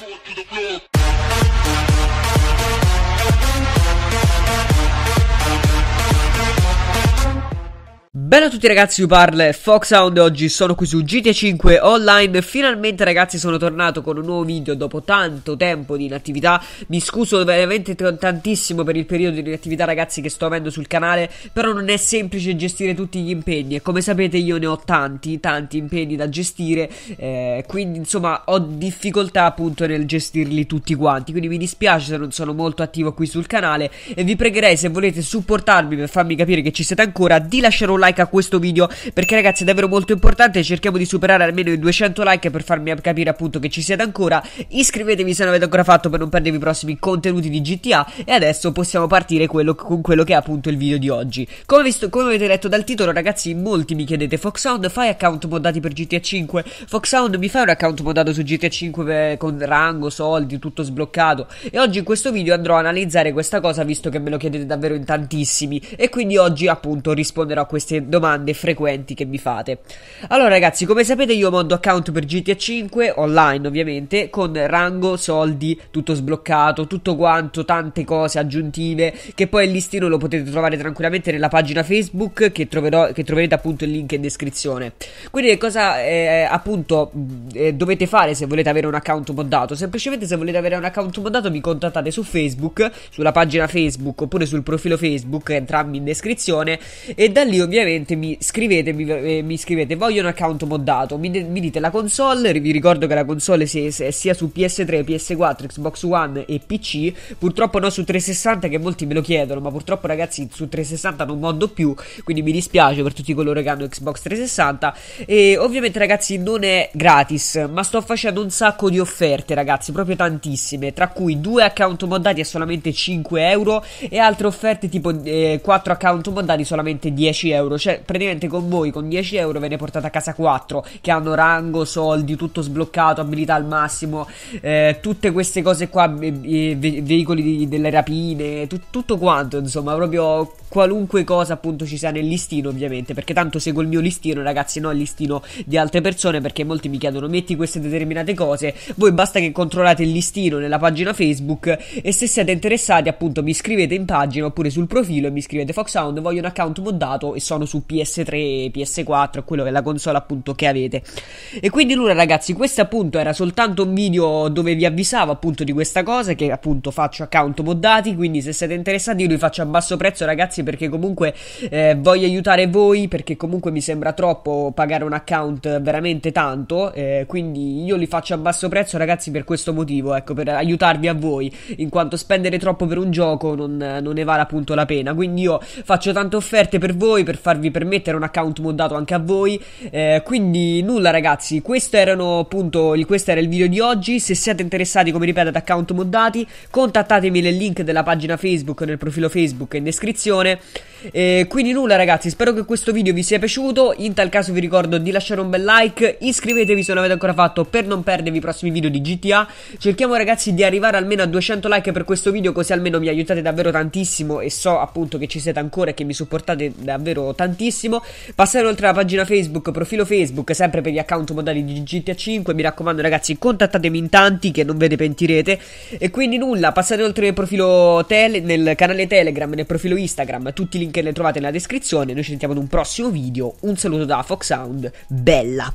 To the floor. Bello a tutti ragazzi, vi parla Foxhound e oggi sono qui su GTA 5 Online Finalmente ragazzi sono tornato con un nuovo video dopo tanto tempo di inattività Mi scuso veramente tantissimo per il periodo di inattività ragazzi che sto avendo sul canale Però non è semplice gestire tutti gli impegni e come sapete io ne ho tanti, tanti impegni da gestire eh, Quindi insomma ho difficoltà appunto nel gestirli tutti quanti Quindi mi dispiace se non sono molto attivo qui sul canale E vi pregherei se volete supportarmi per farmi capire che ci siete ancora di lasciare un like like a questo video perché ragazzi è davvero molto importante cerchiamo di superare almeno i 200 like per farmi capire appunto che ci siete ancora iscrivetevi se non avete ancora fatto per non perdervi i prossimi contenuti di GTA e adesso possiamo partire quello, con quello che è appunto il video di oggi come, visto, come avete letto dal titolo ragazzi molti mi chiedete Foxhound fai account moddati per GTA 5 Foxhound mi fai un account moddato su GTA 5 con rango soldi tutto sbloccato e oggi in questo video andrò a analizzare questa cosa visto che me lo chiedete davvero in tantissimi e quindi oggi appunto risponderò a queste domande frequenti che mi fate. Allora ragazzi, come sapete io mando account per GTA 5 online ovviamente con rango, soldi, tutto sbloccato, tutto quanto, tante cose aggiuntive che poi il listino lo potete trovare tranquillamente nella pagina Facebook che, troverò, che troverete appunto il link in descrizione. Quindi che cosa eh, appunto eh, dovete fare se volete avere un account moddato? Semplicemente se volete avere un account moddato mi contattate su Facebook, sulla pagina Facebook oppure sul profilo Facebook, entrambi in descrizione e da lì ovviamente veramente mi scrivete, mi, eh, mi scrivete voglio un account moddato, mi, de- mi, dite la console, vi ricordo che la console è sia su PS3, PS4, Xbox One e PC, purtroppo no su 360 che molti me lo chiedono, ma purtroppo ragazzi su 360 non moddo più, quindi mi dispiace per tutti coloro che hanno Xbox 360 e ovviamente ragazzi non è gratis, ma sto facendo un sacco di offerte ragazzi, proprio tantissime, tra cui due account moddati a solamente 5 euro e altre offerte tipo eh, 4 account moddati solamente 10 euro, cioè cioè praticamente con voi con 10 euro ve ne portate a casa 4 che hanno rango, soldi, tutto sbloccato, abilità al massimo, eh, tutte queste cose qua, eh, ve- veicoli di, delle rapine, tu- tutto quanto, insomma, proprio qualunque cosa appunto ci sia nel listino ovviamente perché tanto seguo il mio listino ragazzi non il listino di altre persone perché molti mi chiedono metti queste determinate cose voi basta che controllate il listino nella pagina Facebook e se siete interessati appunto mi scrivete in pagina oppure sul profilo e mi scrivete Foxhound voglio un account moddato e sono su PS3 PS4 quello che è la console appunto che avete e quindi nulla ragazzi questo appunto era soltanto un video dove vi avvisavo appunto di questa cosa che appunto faccio account moddati quindi se siete interessati io li faccio a basso prezzo ragazzi ragazzi perché comunque eh, voglio aiutare voi perché comunque mi sembra troppo pagare un account veramente tanto eh, quindi io li faccio a basso prezzo ragazzi per questo motivo ecco per aiutarvi a voi in quanto spendere troppo per un gioco non, non ne vale appunto la pena quindi io faccio tante offerte per voi per farvi permettere un account moddato anche a voi eh, quindi nulla ragazzi questo erano appunto il, questo era il video di oggi se siete interessati come ripeto ad account moddati contattatemi nel link della pagina Facebook nel profilo Facebook in descrizione it. E quindi nulla ragazzi, spero che questo video vi sia piaciuto, in tal caso vi ricordo di lasciare un bel like, iscrivetevi se non avete ancora fatto per non perdervi i prossimi video di GTA, cerchiamo ragazzi di arrivare almeno a 200 like per questo video così almeno mi aiutate davvero tantissimo e so appunto che ci siete ancora e che mi supportate davvero tantissimo. Passare oltre alla pagina Facebook, profilo Facebook, sempre per gli account modali di GTA 5, mi raccomando ragazzi contattatemi in tanti che non ve ne pentirete e quindi nulla, passate oltre nel profilo tele, nel canale Telegram, nel profilo Instagram, tutti i link link le trovate nella descrizione. Noi ci sentiamo in un prossimo video. Un saluto da Fox Sound. Bella!